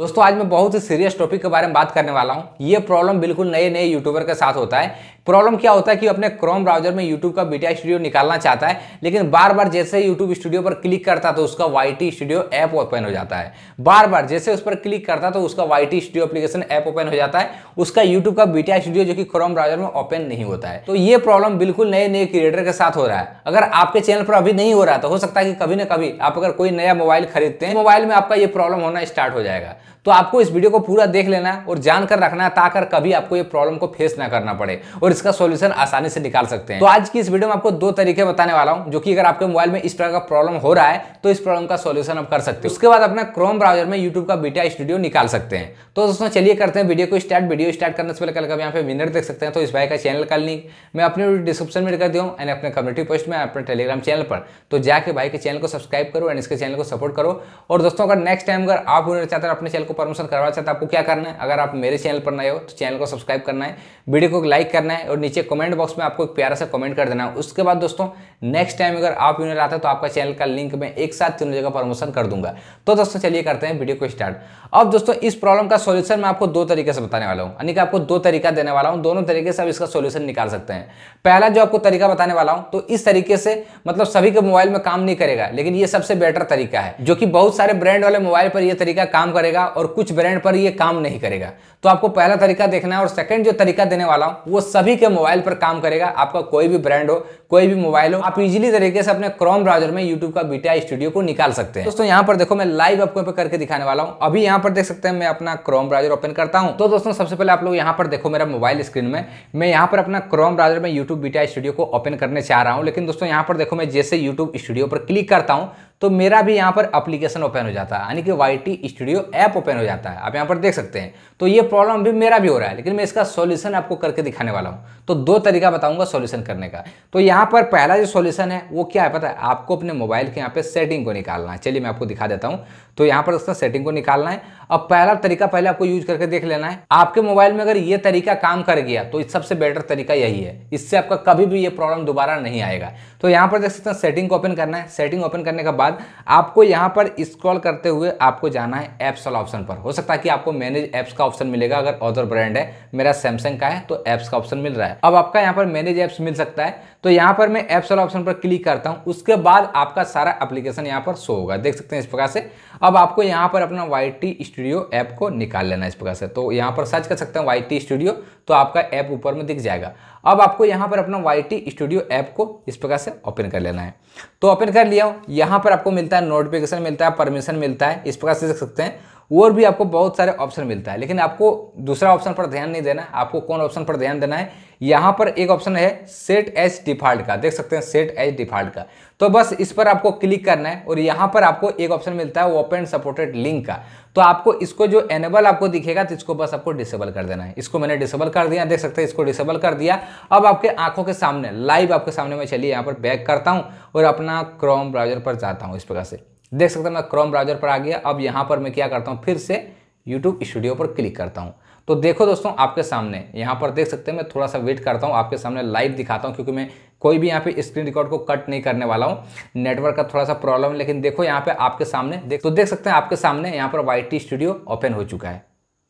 दोस्तों आज मैं बहुत ही सीरियस टॉपिक के बारे में बात करने वाला हूँ ये प्रॉब्लम बिल्कुल नए नए यूट्यूबर के साथ होता है प्रॉब्लम क्या होता है कि अपने क्रोम ब्राउजर में यूट्यूब का बीटा स्टूडियो निकालना चाहता है लेकिन बार बार जैसे यूट्यूब स्टूडियो पर क्लिक करता तो उसका वाई स्टूडियो ऐप ओपन हो जाता है बार बार जैसे उस पर क्लिक करता तो उसका Y studio application app open हो जाता है उसका यूट्यूब का बीटा स्टूडियो जो कि क्रोम ब्राउजर में ओपन नहीं होता है तो ये प्रॉब्लम बिल्कुल नए नए क्रिएटर के साथ हो रहा है अगर आपके चैनल पर अभी नहीं हो रहा तो हो सकता है कि कभी ना कभी आप अगर कोई नया मोबाइल खरीदते हैं मोबाइल तो में आपका ये प्रॉब्लम होना स्टार्ट हो जाएगा तो आपको इस वीडियो को पूरा देख लेना और जानकर रखना ताकि ताकर कभी आपको ये प्रॉब्लम को फेस ना करना पड़े और और इसका सोल्यूशन आसानी से निकाल सकते हैं तो आज की इस वीडियो में आपको दो तरीके बताने वाला हूँ जो की अगर आपके मोबाइल में इस प्रकार का प्रॉब्लम हो रहा है तो इस प्रॉब्लम का सोल्यूशन आप कर सकते हैं उसके बाद अपना क्रोम ब्राउजर में यूट्यूब का बीटा स्टूडियो निकाल सकते हैं तो दोस्तों चलिए करते हैं वीडियो को स्टार्ट वीडियो स्टार्ट करने से पहले कल आप यहाँ पे विनर देख सकते हैं तो इस भाई का चैनल का लिंक मैं अपने डिस्क्रिप्शन में कर दूँ एंड अपने कम्युनिटी पोस्ट में अपने टेलीग्राम चैनल पर तो जाके भाई के चैनल को सब्सक्राइब करो एंड इसके चैनल को सपोर्ट करो और दोस्तों अगर नेक्स्ट टाइम अगर आप विनर चाहते हैं अपने चैनल को परमोशन करवाना चाहते हैं आपको क्या करना है अगर आप मेरे चैनल पर नए हो तो चैनल को सब्सक्राइब करना है वीडियो को लाइक करना है है और नीचे कमेंट बॉक्स में आपको एक प्यारा सा कमेंट कर देना है उसके बाद दोस्तों नेक्स्ट टाइम अगर आप यूनियर आते हैं तो आपका चैनल का लिंक मैं एक साथ तीनों जगह प्रमोशन कर दूंगा तो दोस्तों चलिए करते हैं वीडियो को स्टार्ट अब दोस्तों इस प्रॉब्लम का सोल्यूशन मैं आपको दो तरीके से बताने वाला हूँ यानी कि आपको दो तरीका देने वाला हूँ दोनों तरीके से आप इसका सोल्यूशन निकाल सकते हैं पहला जो आपको तरीका बताने वाला हूँ तो इस तरीके से मतलब सभी के मोबाइल में काम नहीं करेगा लेकिन ये सबसे बेटर तरीका है जो कि बहुत सारे ब्रांड वाले मोबाइल पर यह तरीका काम करेगा और कुछ ब्रांड पर यह काम नहीं करेगा तो आपको पहला तरीका देखना है और सेकेंड जो तरीका देने वाला हूँ वो सभी सभी के मोबाइल पर काम करेगा आपका कोई भी ब्रांड हो कोई भी मोबाइल हो आप इजीली तरीके से अपने क्रोम ब्राउजर में यूट्यूब का बीटीआई स्टूडियो को निकाल सकते हैं दोस्तों यहाँ पर देखो मैं लाइव आपको पे करके दिखाने वाला हूँ अभी यहाँ पर देख सकते हैं मैं अपना क्रोम ब्राउजर ओपन करता हूँ तो दोस्तों सबसे पहले आप लोग यहाँ पर देखो मेरा मोबाइल स्क्रीन में मैं यहाँ पर अपना क्रोम ब्राउजर में यूट्यूब बीटीआई स्टूडियो को ओपन करने चाह रहा हूँ लेकिन दोस्तों यहाँ पर देखो मैं जैसे यूट्यूब स्टूडियो पर क्लिक करता हूँ तो मेरा भी यहाँ पर अप्लीकेशन ओपन हो जाता है यानी कि Y T studio app open हो जाता है आप यहाँ पर देख सकते हैं तो ये प्रॉब्लम भी मेरा भी हो रहा है लेकिन मैं इसका सोल्यूशन आपको करके दिखाने वाला हूँ तो दो तरीका बताऊँगा सोल्यूशन करने का तो यहाँ पर पहला जो सोल्यूशन है वो क्या है पता है आपको अपने मोबाइल के यहाँ पर सेटिंग को निकालना है चलिए मैं आपको दिखा देता हूँ तो यहाँ पर दोस्तों सेटिंग को निकालना है अब पहला तरीका पहले आपको यूज करके देख लेना है आपके मोबाइल में अगर ये तरीका काम कर गया तो इस सबसे बेटर तरीका यही है इससे आपका कभी भी ये प्रॉब्लम दोबारा नहीं आएगा तो यहाँ पर देख सकते हैं सेटिंग को ओपन करना है सेटिंग ओपन करने के बाद आपको यहाँ पर स्क्रॉल करते हुए आपको जाना है एप्स वाला ऑप्शन पर हो सकता है कि आपको मैनेज एप्स का ऑप्शन मिलेगा अगर अदर ब्रांड है मेरा सैमसंग का है तो एप्स का ऑप्शन मिल रहा है अब आपका यहाँ पर मैनेज एप्स मिल सकता है तो यहाँ पर मैं ऐप्स वाला ऑप्शन पर क्लिक करता हूँ उसके बाद आपका सारा एप्लीकेशन यहाँ पर शो होगा देख सकते हैं इस प्रकार से अब आपको यहाँ पर अपना वाई टी स्टूडियो ऐप को निकाल लेना इस प्रकार से तो यहाँ पर सर्च कर सकते हैं वाई टी स्टूडियो तो आपका ऐप ऊपर में दिख जाएगा अब आपको यहाँ पर अपना वाई टी स्टूडियो ऐप को इस प्रकार से ओपन कर लेना है तो ओपन कर लिया हूँ यहाँ पर आपको मिलता है नोटिफिकेशन मिलता है परमिशन मिलता है इस प्रकार से देख सकते हैं और भी आपको बहुत सारे ऑप्शन मिलता है लेकिन आपको दूसरा ऑप्शन पर ध्यान नहीं देना आपको कौन ऑप्शन पर ध्यान देना है यहाँ पर एक ऑप्शन है सेट एज डिफॉल्ट का देख सकते हैं सेट एज डिफॉल्ट का तो बस इस पर आपको क्लिक करना है और यहां पर आपको एक ऑप्शन मिलता है ओपन सपोर्टेड लिंक का तो आपको इसको जो एनेबल आपको दिखेगा तो इसको बस आपको डिसेबल कर देना है इसको मैंने डिसेबल कर दिया देख सकते हैं इसको डिसेबल कर दिया अब आपके आंखों के सामने लाइव आपके सामने मैं चलिए यहाँ पर बैक करता हूँ और अपना क्रोम ब्राउजर पर जाता हूँ इस प्रकार से देख सकते हैं मैं क्रोम ब्राउजर पर आ गया अब यहाँ पर मैं क्या करता हूँ फिर से यूट्यूब स्टूडियो पर क्लिक करता हूँ तो देखो दोस्तों आपके सामने यहाँ पर देख सकते हैं मैं थोड़ा सा वेट करता हूँ आपके सामने लाइव दिखाता हूँ क्योंकि मैं कोई भी यहाँ पे स्क्रीन रिकॉर्ड को कट नहीं करने वाला हूँ नेटवर्क का थोड़ा सा प्रॉब्लम है लेकिन देखो यहाँ पे आपके सामने देख तो देख सकते हैं आपके सामने यहाँ पर वाई स्टूडियो ओपन हो चुका है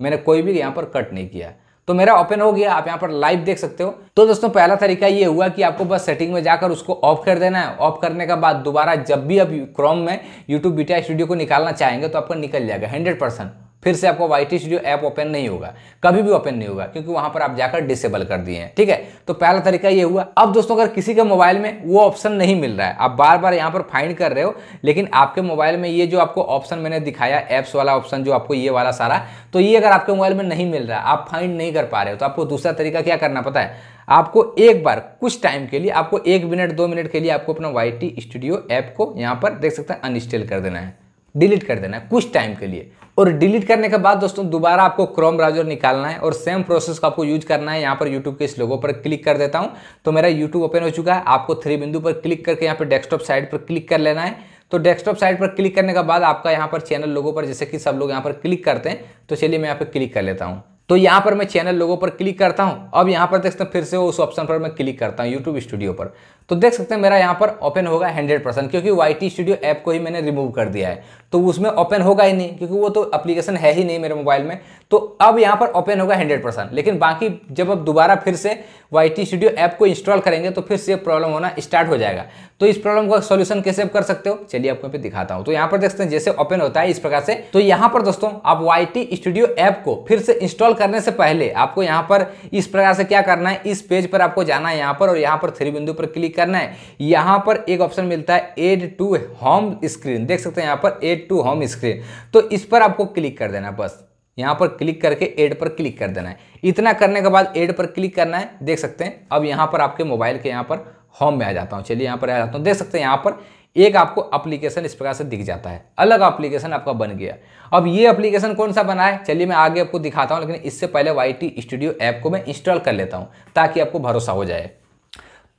मैंने कोई भी यहाँ पर कट नहीं किया तो मेरा ओपन हो गया आप यहाँ पर लाइव देख सकते हो तो दोस्तों पहला तरीका ये हुआ कि आपको बस सेटिंग में जाकर उसको ऑफ कर देना है ऑफ करने के बाद दोबारा जब भी अब क्रोम में यूट्यूब बीटा स्टूडियो को निकालना चाहेंगे तो आपको निकल जाएगा हंड्रेड परसेंट फिर से आपका Y T studio app open नहीं होगा कभी भी ओपन नहीं होगा क्योंकि वहां पर आप जाकर डिसेबल कर दिए हैं ठीक है तो पहला तरीका ये हुआ अब दोस्तों अगर किसी के मोबाइल में वो ऑप्शन नहीं मिल रहा है आप बार बार यहाँ पर फाइंड कर रहे हो लेकिन आपके मोबाइल में ये जो आपको ऑप्शन मैंने दिखाया ऐप्स वाला ऑप्शन जो आपको ये वाला सारा तो ये अगर आपके मोबाइल में नहीं मिल रहा आप फाइंड नहीं कर पा रहे हो तो आपको दूसरा तरीका क्या करना पता है आपको एक बार कुछ टाइम के लिए आपको एक मिनट दो मिनट के लिए आपको अपना वाई स्टूडियो ऐप को यहाँ पर देख सकते हैं अनइंस्टॉल कर देना है डिलीट कर देना है कुछ टाइम के लिए और डिलीट करने के बाद दोस्तों दोबारा आपको क्रोम ब्राउजर निकालना है और सेम प्रोसेस को आपको यूज करना है यहाँ पर यूट्यूब के इस लोगों पर क्लिक कर देता हूँ तो मेरा यूट्यूब ओपन हो चुका है आपको थ्री बिंदु पर क्लिक करके यहाँ पर डेस्कटॉप साइड पर क्लिक कर लेना है तो डेस्कटॉप साइड पर क्लिक करने के बाद आपका यहाँ पर चैनल लोगों पर जैसे कि सब लोग यहाँ पर क्लिक करते हैं तो चलिए मैं यहाँ पर क्लिक कर लेता हूँ तो यहाँ पर मैं चैनल लोगों पर क्लिक करता हूँ अब यहाँ पर देख सकते हैं फिर से उस ऑप्शन पर मैं क्लिक करता हूँ यूट्यूब स्टूडियो पर तो देख सकते हैं मेरा यहाँ पर ओपन होगा 100 परसेंट क्योंकि वाई टी स्टूडियो ऐप को ही मैंने रिमूव कर दिया है तो उसमें ओपन होगा ही नहीं क्योंकि वो तो अप्लीकेशन है ही नहीं मेरे मोबाइल में तो अब यहाँ पर ओपन होगा हंड्रेड परसेंट लेकिन बाकी जब आप दोबारा फिर से वाई टी स्टूडियो ऐप को इंस्टॉल करेंगे तो फिर से प्रॉब्लम होना स्टार्ट हो जाएगा तो इस प्रॉब्लम का सोल्यूशन कैसे आप कर सकते हो चलिए आपको यहाँ दिखाता हूँ तो यहाँ पर देखते हैं जैसे ओपन होता है इस प्रकार से तो यहाँ पर दोस्तों आप वाई टी स्टूडियो ऐप को फिर से इंस्टॉल करने से पहले आपको यहाँ पर इस प्रकार से क्या करना है इस पेज पर आपको जाना है यहाँ पर और यहाँ पर थ्री बिंदु पर क्लिक करना है यहाँ पर एक ऑप्शन मिलता है एड टू होम स्क्रीन देख सकते हैं यहाँ पर add related to home screen तो इस पर आपको क्लिक कर देना बस यहाँ पर क्लिक करके एड पर क्लिक कर देना है इतना करने के बाद एड पर क्लिक करना है देख सकते हैं अब यहाँ पर आपके मोबाइल के यहाँ पर होम में आ जाता हूँ चलिए यहाँ पर आ जाता हूँ देख सकते हैं यहाँ पर एक आपको एप्लीकेशन इस प्रकार से दिख जाता है अलग एप्लीकेशन आपका बन गया अब ये एप्लीकेशन कौन सा बना है चलिए मैं आगे आपको दिखाता हूँ लेकिन इससे पहले वाई स्टूडियो ऐप को मैं इंस्टॉल कर लेता हूँ ताकि आपको भरोसा हो जाए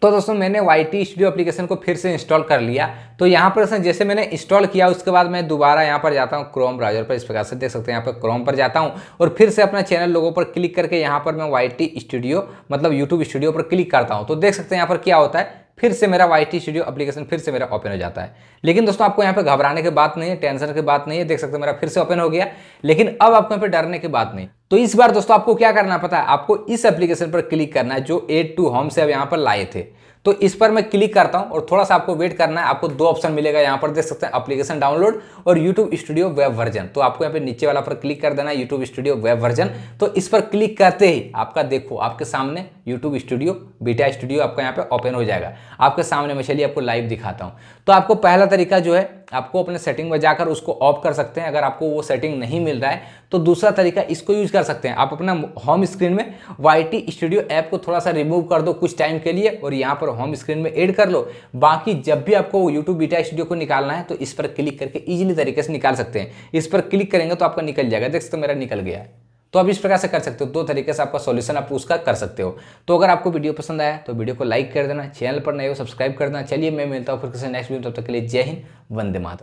तो दोस्तों मैंने वाई टी स्टूडियो अप्लीकेशन को फिर से इंस्टॉल कर लिया तो यहाँ पर जैसे मैंने इंस्टॉल किया उसके बाद मैं दोबारा यहाँ पर जाता हूँ क्रोम ब्राउजर पर इस प्रकार से देख सकते हैं यहाँ पर क्रोम पर जाता हूँ और फिर से अपना चैनल लोगों पर क्लिक करके यहाँ पर मैं वाई टी स्टूडियो मतलब यूट्यूब स्टूडियो पर क्लिक करता हूँ तो देख सकते हैं यहाँ पर क्या होता है फिर से मेरा वाई टी स्टूडियो अपलीकेशन फिर से मेरा ओपन हो जाता है लेकिन दोस्तों आपको यहाँ पे घबराने की बात नहीं है टेंशन की बात नहीं है देख सकते मेरा फिर से ओपन हो गया लेकिन अब आपको यहाँ पे डरने की बात नहीं तो इस बार दोस्तों आपको क्या करना पता है आपको इस एप्लीकेशन पर क्लिक करना है जो ए टू होम से अब यहाँ पर लाए थे तो इस पर मैं क्लिक करता हूँ और थोड़ा सा आपको वेट करना है आपको दो ऑप्शन मिलेगा यहाँ पर देख सकते हैं एप्लीकेशन डाउनलोड और यूट्यूब स्टूडियो वेब वर्जन तो आपको यहाँ पे नीचे वाला पर क्लिक कर देना है यूट्यूब स्टूडियो वेब वर्जन तो इस पर क्लिक करते ही आपका देखो आपके सामने यूट्यूब स्टूडियो बीटा स्टूडियो आपका यहाँ पे ओपन हो जाएगा आपके सामने मैं चलिए आपको लाइव दिखाता हूँ तो आपको पहला तरीका जो है आपको अपने सेटिंग में जाकर उसको ऑफ कर सकते हैं अगर आपको वो सेटिंग नहीं मिल रहा है तो दूसरा तरीका इसको यूज कर सकते हैं आप अपना होम स्क्रीन में वाई स्टूडियो ऐप को थोड़ा सा रिमूव कर दो कुछ टाइम के लिए और यहाँ पर होम स्क्रीन में एड कर लो बाकी जब भी आपको यूट्यूब बीटा स्टूडियो को निकालना है तो इस पर क्लिक करके ईजिली तरीके से निकाल सकते हैं इस पर क्लिक करेंगे तो आपका निकल जाएगा देख सकते मेरा निकल गया है तो आप इस प्रकार से कर सकते हो दो तरीके से आपका सॉल्यूशन आप उसका कर सकते हो तो अगर आपको वीडियो पसंद आया तो वीडियो को लाइक कर देना चैनल पर नए हो सब्सक्राइब कर देना चलिए मैं मिलता हूँ फिर किसी नेक्स्ट वीडियो तब तक के लिए जय हिंद वंदे माता